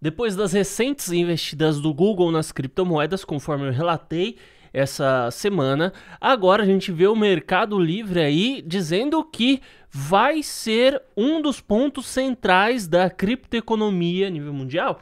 Depois das recentes investidas do Google nas criptomoedas, conforme eu relatei essa semana, agora a gente vê o Mercado Livre aí dizendo que vai ser um dos pontos centrais da criptoeconomia a nível mundial.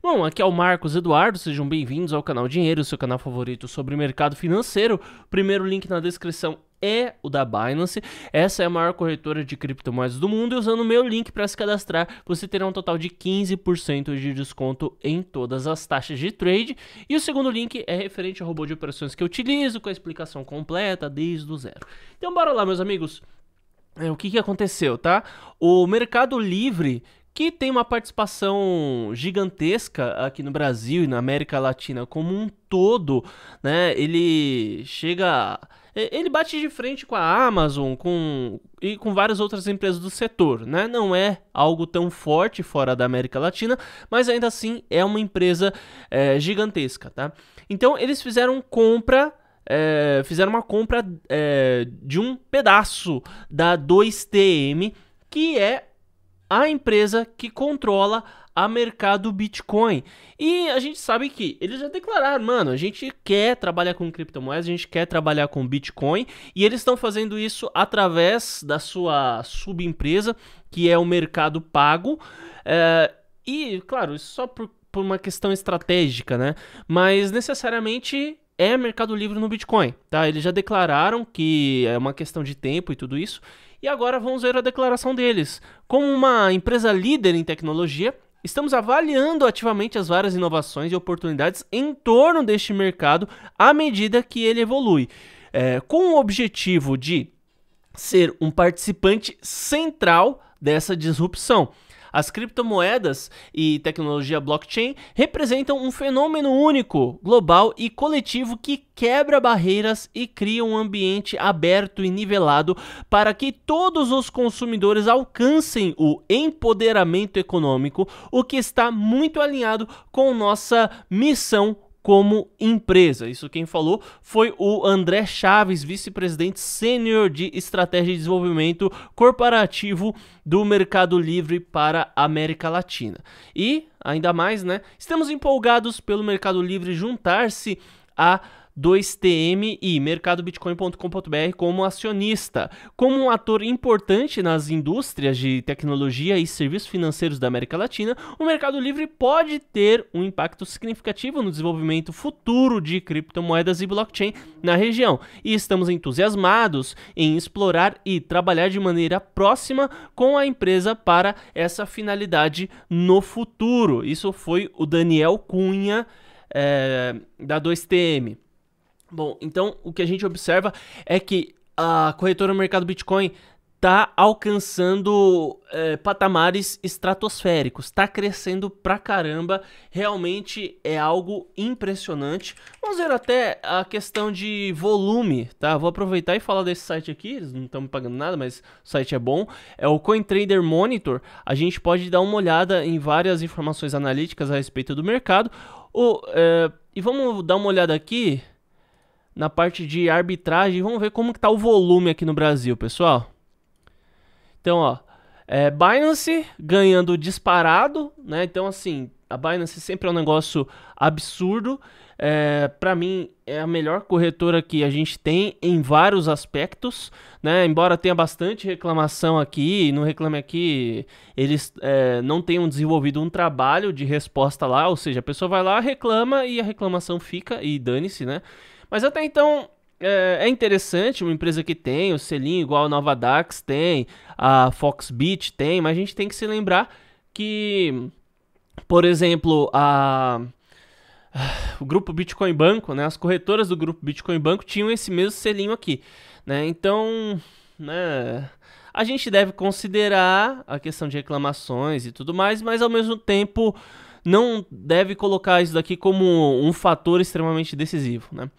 Bom, aqui é o Marcos Eduardo, sejam bem-vindos ao canal Dinheiro, seu canal favorito sobre mercado financeiro. Primeiro link na descrição é o da Binance. Essa é a maior corretora de criptomoedas do mundo e usando o meu link para se cadastrar, você terá um total de 15% de desconto em todas as taxas de trade. E o segundo link é referente ao robô de operações que eu utilizo com a explicação completa desde o zero. Então bora lá, meus amigos. É, o que, que aconteceu, tá? O Mercado Livre que tem uma participação gigantesca aqui no Brasil e na América Latina como um todo, né? Ele chega ele bate de frente com a Amazon com, e com várias outras empresas do setor. Né? Não é algo tão forte fora da América Latina, mas ainda assim é uma empresa é, gigantesca. Tá? Então eles fizeram compra. É, fizeram uma compra é, de um pedaço da 2TM, que é a empresa que controla a mercado Bitcoin. E a gente sabe que eles já declararam, mano, a gente quer trabalhar com criptomoedas, a gente quer trabalhar com Bitcoin, e eles estão fazendo isso através da sua subempresa, que é o Mercado Pago. É, e, claro, isso só por, por uma questão estratégica, né? Mas necessariamente é mercado livre no Bitcoin, tá? Eles já declararam que é uma questão de tempo e tudo isso. E agora vamos ver a declaração deles. Como uma empresa líder em tecnologia, Estamos avaliando ativamente as várias inovações e oportunidades em torno deste mercado à medida que ele evolui, é, com o objetivo de ser um participante central dessa disrupção. As criptomoedas e tecnologia blockchain representam um fenômeno único, global e coletivo que quebra barreiras e cria um ambiente aberto e nivelado para que todos os consumidores alcancem o empoderamento econômico, o que está muito alinhado com nossa missão como empresa. Isso quem falou foi o André Chaves, vice-presidente sênior de estratégia e desenvolvimento corporativo do Mercado Livre para a América Latina. E ainda mais, né? Estamos empolgados pelo Mercado Livre juntar-se a 2TM e mercadobitcoin.com.br como acionista. Como um ator importante nas indústrias de tecnologia e serviços financeiros da América Latina, o Mercado Livre pode ter um impacto significativo no desenvolvimento futuro de criptomoedas e blockchain na região. E estamos entusiasmados em explorar e trabalhar de maneira próxima com a empresa para essa finalidade no futuro. Isso foi o Daniel Cunha é, da 2TM. Bom, então o que a gente observa é que a corretora do mercado Bitcoin está alcançando é, patamares estratosféricos, está crescendo pra caramba, realmente é algo impressionante. Vamos ver até a questão de volume, tá? Vou aproveitar e falar desse site aqui, eles não estão me pagando nada, mas o site é bom. É o CoinTrader Monitor, a gente pode dar uma olhada em várias informações analíticas a respeito do mercado. O, é, e vamos dar uma olhada aqui na parte de arbitragem. Vamos ver como que tá o volume aqui no Brasil, pessoal. Então, ó, é, Binance ganhando disparado, né? Então, assim, a Binance sempre é um negócio absurdo. É, para mim, é a melhor corretora que a gente tem em vários aspectos, né? Embora tenha bastante reclamação aqui, no Reclame Aqui, eles é, não tenham desenvolvido um trabalho de resposta lá, ou seja, a pessoa vai lá, reclama e a reclamação fica e dane-se, né? Mas até então é, é, interessante uma empresa que tem o selinho igual a Nova Dax tem, a Foxbit tem, mas a gente tem que se lembrar que, por exemplo, a o grupo Bitcoin Banco, né, as corretoras do grupo Bitcoin Banco tinham esse mesmo selinho aqui, né? Então, né, a gente deve considerar a questão de reclamações e tudo mais, mas ao mesmo tempo não deve colocar isso daqui como um fator extremamente decisivo, né?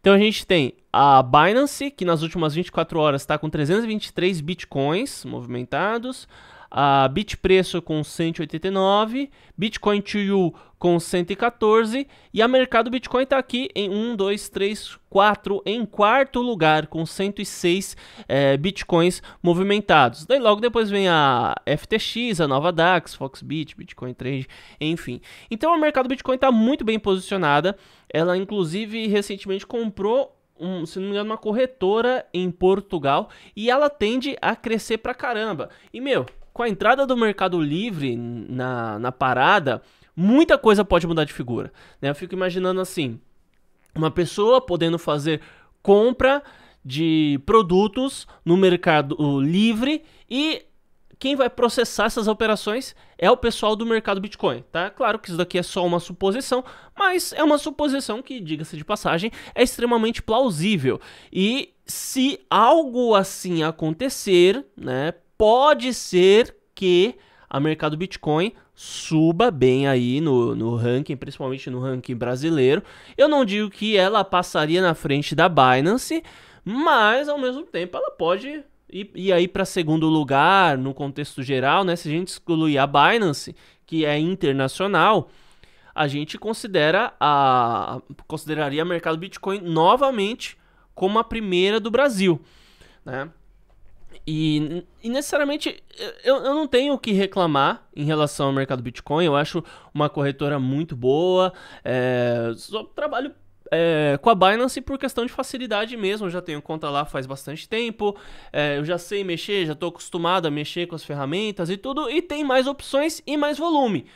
Então a gente tem a Binance, que nas últimas 24 horas está com 323 bitcoins movimentados a Bitpreço com 189, Bitcoin to You com 114 e a Mercado Bitcoin está aqui em 1, 2, 3, 4, em quarto lugar com 106 é, eh, Bitcoins movimentados. Daí logo depois vem a FTX, a nova DAX, Foxbit, Bitcoin Trade, enfim. Então o Mercado Bitcoin está muito bem posicionada, ela inclusive recentemente comprou um, se não me engano, uma corretora em Portugal e ela tende a crescer pra caramba. E meu, com a entrada do Mercado Livre na, na parada, muita coisa pode mudar de figura. Né? Eu fico imaginando assim: uma pessoa podendo fazer compra de produtos no Mercado Livre e quem vai processar essas operações é o pessoal do mercado Bitcoin, tá? Claro que isso daqui é só uma suposição, mas é uma suposição que, diga-se de passagem, é extremamente plausível. E se algo assim acontecer, né, pode ser que a mercado Bitcoin suba bem aí no, no ranking, principalmente no ranking brasileiro. Eu não digo que ela passaria na frente da Binance, mas ao mesmo tempo ela pode ir, ir aí para segundo lugar no contexto geral, né? Se a gente excluir a Binance, que é internacional, a gente considera a consideraria mercado Bitcoin novamente como a primeira do Brasil, né? E, e necessariamente eu, eu não tenho o que reclamar em relação ao mercado Bitcoin. Eu acho uma corretora muito boa. É, só trabalho é, com a Binance por questão de facilidade mesmo. Eu já tenho conta lá faz bastante tempo. É, eu já sei mexer, já estou acostumado a mexer com as ferramentas e tudo. E tem mais opções e mais volume.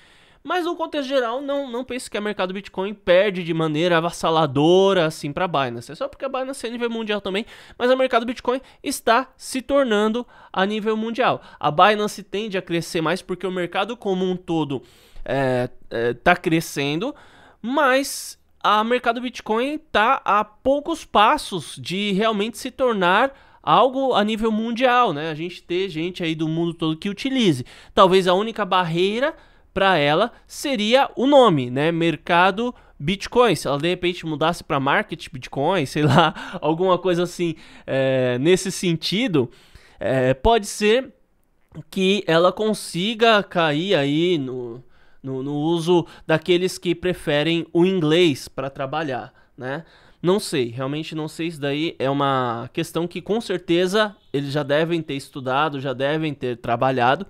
Mas no contexto geral, não, não penso que o mercado Bitcoin perde de maneira avassaladora assim para a Binance. É só porque a Binance é nível mundial também, mas o mercado Bitcoin está se tornando a nível mundial. A Binance tende a crescer mais porque o mercado como um todo está é, é, tá crescendo, mas o mercado Bitcoin está a poucos passos de realmente se tornar algo a nível mundial, né? A gente ter gente aí do mundo todo que utilize. Talvez a única barreira para ela seria o nome, né? Mercado Bitcoin. Se ela de repente mudasse para Market Bitcoin, sei lá, alguma coisa assim é, nesse sentido, é, pode ser que ela consiga cair aí no, no, no uso daqueles que preferem o inglês para trabalhar, né? Não sei, realmente não sei. Isso daí é uma questão que com certeza eles já devem ter estudado, já devem ter trabalhado.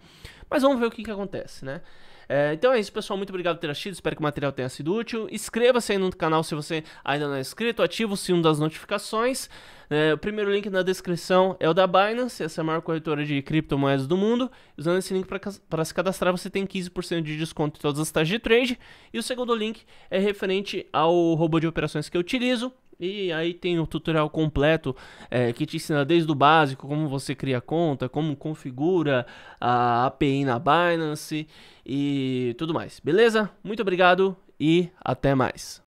Mas vamos ver o que, que acontece, né? É, então é isso, pessoal. Muito obrigado por ter assistido. Espero que o material tenha sido útil. Inscreva-se aí no canal se você ainda não é inscrito. Ativa o sino das notificações. É, o primeiro link na descrição é o da Binance, essa é a maior corretora de criptomoedas do mundo. Usando esse link para se cadastrar, você tem 15% de desconto em todas as taxas de trade. E o segundo link é referente ao robô de operações que eu utilizo, e aí tem o tutorial completo é, que te ensina desde o básico como você cria conta, como configura a API na Binance e tudo mais. Beleza? Muito obrigado e até mais.